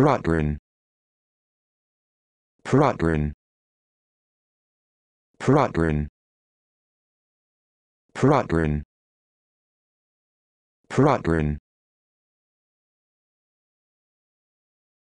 Peratgrin. Peratgrin. Peratgrin. Peratgrin. Peratgrin.